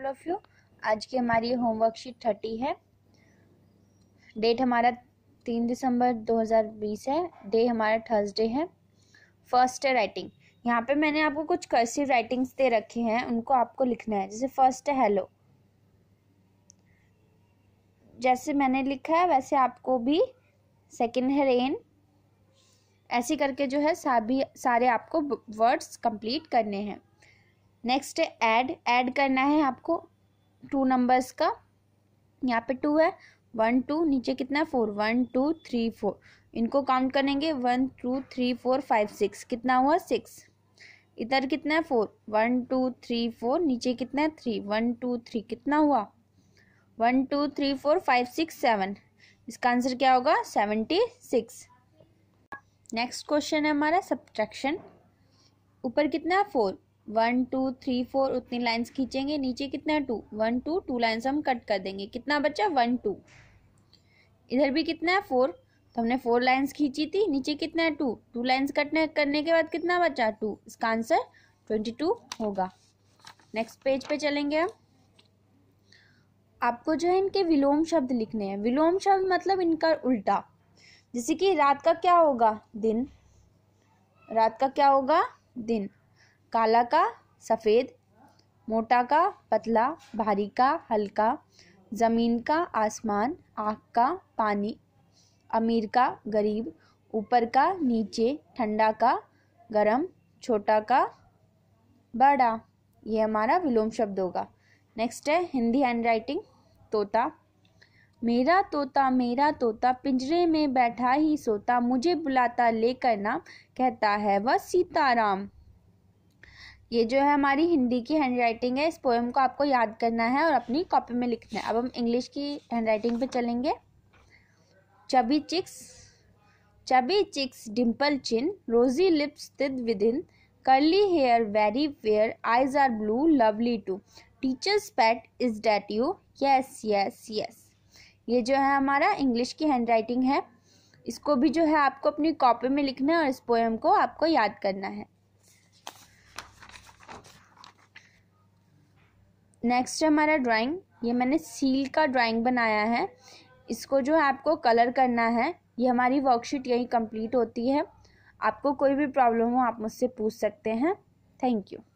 all of you आज की हमारी होमवर्क शीट थर्टी है डेट हमारा तीन दिसंबर 2020 है डे हमारा थर्सडे है फर्स्ट है राइटिंग यहाँ पे मैंने आपको कुछ कर्सिव राइटिंग्स दे रखे हैं उनको आपको लिखना है जैसे फर्स्ट है हेलो जैसे मैंने लिखा है वैसे आपको भी सेकंड है रेन ऐसे करके जो है सभी सारे आपको वर्ड्स कंप्लीट करने हैं नेक्स्ट है ऐड ऐड करना है आपको टू नंबर्स का यहाँ पे टू है वन टू नीचे कितना है four one two three four इनको काउंट करेंगे one two three four five six कितना हुआ सिक्स इधर कितना है four one two three four नीचे कितना है थ्री वन टू थ्री कितना हुआ one two three four five six seven इसका आंसर क्या होगा सेवेंटी सिक्स नेक्स्ट क्वेश्चन है हमारा सब्ट्रैक्शन ऊपर कितना है four one two three four उतनी लाइंस खींचेंगे नीचे कितना two one two two lines हम कट कर देंगे कितना बचा वन टू इधर भी कितना है फोर तो हमने फोर लाइंस खींची थी नीचे कितना है टू टू लाइंस कटने करने के बाद कितना बचा टू इसका आंसर ट्वेंटी टू होगा नेक्स्ट पेज पे चलेंगे हम आपको जो है इनके विलोम शब्द लिखने हैं विलोम शब्द मतलब इनका उल्टा जैसे कि रात का क्या होगा दिन रात का क्या होगा दिन काला का सफ़ेद मोटा का पतला भारी का हल्का ज़मीन का आसमान आँख का पानी अमीर का गरीब ऊपर का नीचे ठंडा का गरम छोटा का बड़ा ये हमारा विलोम शब्द होगा नेक्स्ट है हिंदी हैंड राइटिंग तोता मेरा तोता मेरा तोता पिंजरे में बैठा ही सोता मुझे बुलाता लेकर नाम कहता है वह सीताराम ये जो है हमारी हिंदी की हैंड राइटिंग है इस पोएम को आपको याद करना है और अपनी कॉपी में लिखना है अब हम इंग्लिश की हैंड राइटिंग पे चलेंगे chubby cheeks chubby cheeks dimple chin rosy lips teeth in curly hair very fair eyes are blue lovely too teacher's pet is that you yes yes yes ये जो है हमारा इंग्लिश की hand writing है इसको भी जो है आपको अपनी कॉपी में लिखना है और इस पोएम को आपको याद करना है नेक्स्ट है हमारा ड्राइंग ये मैंने सील का ड्राइंग बनाया है इसको जो है आपको कलर करना है ये हमारी वर्कशीट यही कंप्लीट होती है आपको कोई भी प्रॉब्लम हो आप मुझसे पूछ सकते हैं थैंक यू